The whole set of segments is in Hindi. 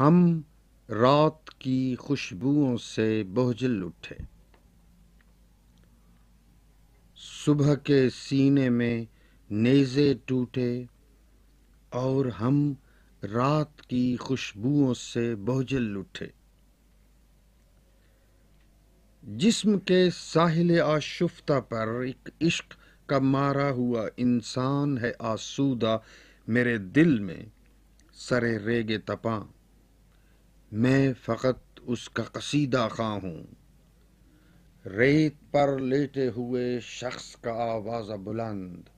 हम रात की खुशबुओं से बोझल उठे सुबह के सीने में नेज़े टूटे और हम रात की खुशबुओं से बोझल उठे जिस्म के साहिल आशुफ्ता पर एक इश्क का मारा हुआ इंसान है आसूदा मेरे दिल में सरे रेगे तपा मैं फ़कत उसका कसीदा खां हूं रेत पर लेटे हुए शख्स का आवाज़ बुलंद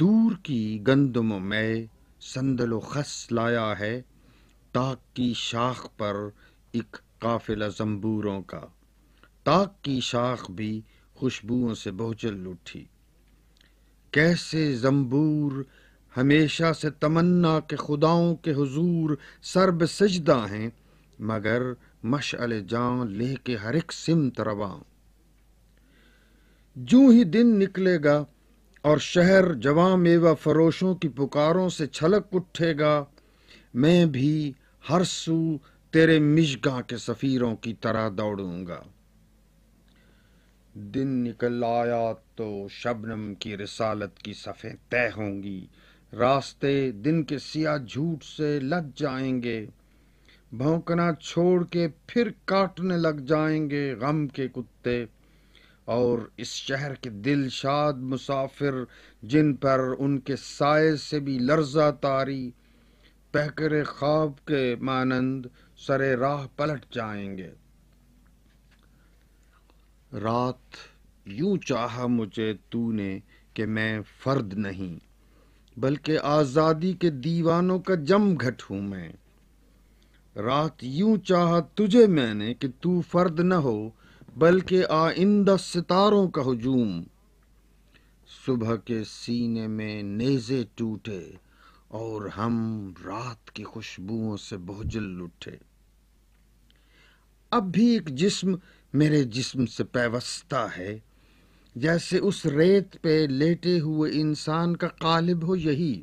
दूर की गंदम में संदलो खस लाया है ताक की शाख पर एक काफिला जंबूरों का ताक की शाख भी खुशबुओं से बहुचल उठी कैसे जंबूर हमेशा से तमन्ना के खुदाओं के हुजूर सरब सजदा हैं मगर मशअल जां लेह के हर एक सिमत रवा जू ही दिन निकलेगा और शहर जवां मेवा फरोशों की पुकारों से छलक उठेगा मैं भी हर सू तेरे मिशगा के सफ़ीरों की तरह दौड़ूंगा दिन निकल आया तो शबनम की रिसालत की सफ़े तय होंगी रास्ते दिन के सिया झूठ से लग जाएंगे भौंकना छोड़ के फिर काटने लग जाएंगे गम के कुत्ते और इस शहर के दिल शाद मुसाफिर जिन पर उनके साय से भी लर्जा तारी पहकर ख्वाब के मानंद सरे राह पलट जाएंगे रात यूं चाहा मुझे तूने कि मैं फर्द नहीं बल्कि आज़ादी के दीवानों का जम घट हूं मैं रात यूं चाहा तुझे मैंने कि तू फर्द न हो बल्कि आइंदा सितारों का हजूम सुबह के सीने में नेज़े टूटे और हम रात की खुशबुओं से बोझल उठे अब भी एक जिस्म मेरे जिस्म से पैवस्ता है जैसे उस रेत पे लेटे हुए इंसान का कालिब हो यही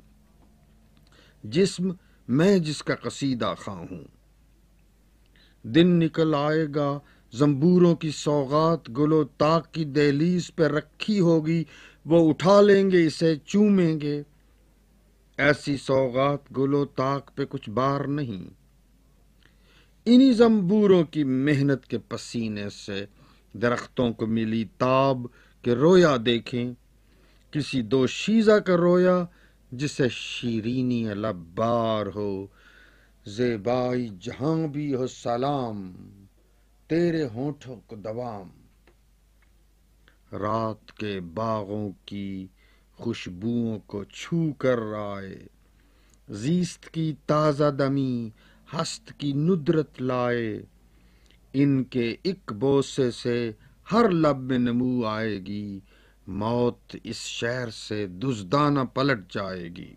जिस्म मैं जिसका कसीदा खा हूं दिन निकल आएगा जंबूरों की सौगात गुलो ताक की दहलीज पे रखी होगी वो उठा लेंगे इसे चूमेंगे ऐसी सौगात गुलो ताक पे कुछ बार नहीं इन्हीं जंबूरों की मेहनत के पसीने से दरख्तों को मिली ताब कि रोया देखें किसी दो शीजा का रोया जिसे शीरीनी लबार हो जेबाई जहां भी हो सलाम तेरे होठों को दवाम रात के बागों की खुशबुओं को छू कर राय जीस्त की ताज़ा दमी हस्त की नुदरत लाए इनके एक बोसे से हर लब में नमू आएगी मौत इस शहर से दुजदाना पलट जाएगी